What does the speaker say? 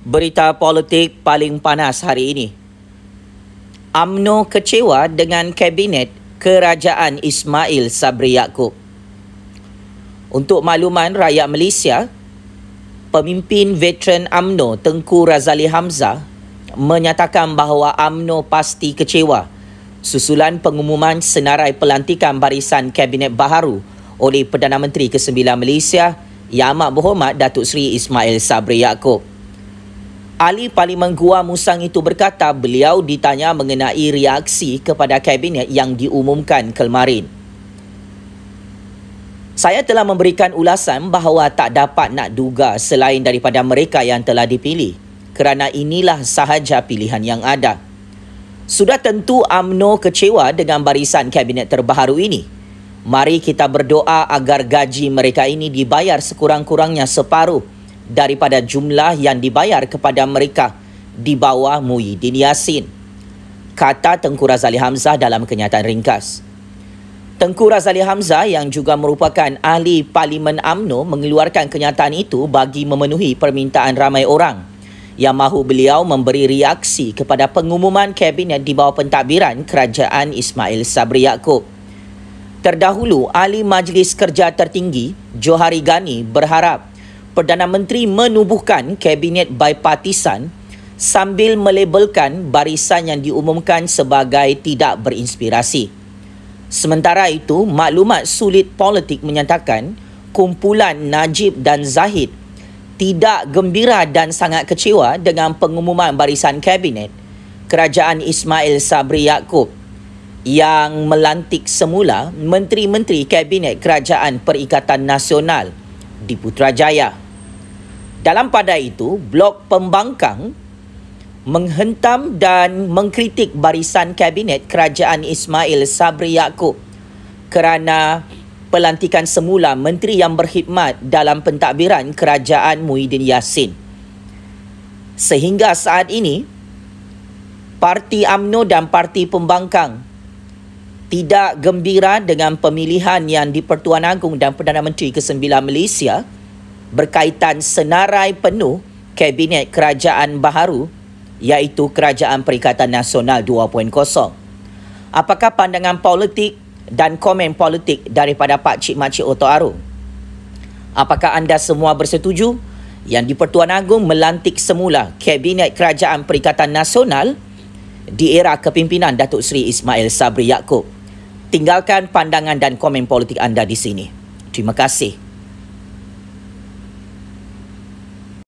berita politik paling panas hari ini. AMNO kecewa dengan Kabinet Kerajaan Ismail Sabri Yaakob. Untuk makluman rakyat Malaysia, pemimpin veteran AMNO Tengku Razali Hamzah menyatakan bahawa AMNO pasti kecewa susulan pengumuman senarai pelantikan barisan Kabinet Baharu oleh Perdana Menteri ke-9 Malaysia Yang Amat Berhormat Datuk Seri Ismail Sabri Yaakob. Ahli Parlimen Gua Musang itu berkata beliau ditanya mengenai reaksi kepada kabinet yang diumumkan kemarin. Saya telah memberikan ulasan bahawa tak dapat nak duga selain daripada mereka yang telah dipilih kerana inilah sahaja pilihan yang ada. Sudah tentu AMNO kecewa dengan barisan kabinet terbaru ini. Mari kita berdoa agar gaji mereka ini dibayar sekurang-kurangnya separuh daripada jumlah yang dibayar kepada mereka di bawah Muhyiddin Yassin. Kata Tengku Razali Hamzah dalam kenyataan ringkas. Tengku Razali Hamzah yang juga merupakan ahli Parlimen AMNO mengeluarkan kenyataan itu bagi memenuhi permintaan ramai orang yang mahu beliau memberi reaksi kepada pengumuman kabinet di bawah pentadbiran kerajaan Ismail Sabri Yaakob. Terdahulu, ahli majlis kerja tertinggi Johari Gani berharap Perdana Menteri menubuhkan kabinet bipartisan sambil melabelkan barisan yang diumumkan sebagai tidak berinspirasi. Sementara itu, maklumat sulit politik menyatakan kumpulan Najib dan Zahid tidak gembira dan sangat kecewa dengan pengumuman barisan kabinet kerajaan Ismail Sabri Yaakob yang melantik semula menteri-menteri kabinet kerajaan Perikatan Nasional di Putrajaya. Dalam pada itu, blok pembangkang menghentam dan mengkritik barisan kabinet kerajaan Ismail Sabri Yaakob kerana pelantikan semula menteri yang berkhidmat dalam pentadbiran kerajaan Muhyiddin Yassin. Sehingga saat ini, Parti UMNO dan Parti Pembangkang tidak gembira dengan pemilihan yang di-Pertuan Agong dan Perdana Menteri ke-9 Malaysia berkaitan senarai penuh Kabinet Kerajaan Baharu iaitu Kerajaan Perikatan Nasional 2.0. Apakah pandangan politik dan komen politik daripada Pak Cik Makcik Oto Arum? Apakah anda semua bersetuju yang di-Pertuan Agong melantik semula Kabinet Kerajaan Perikatan Nasional di era kepimpinan Datuk Seri Ismail Sabri Yaakob? Tinggalkan pandangan dan komen politik anda di sini. Terima kasih.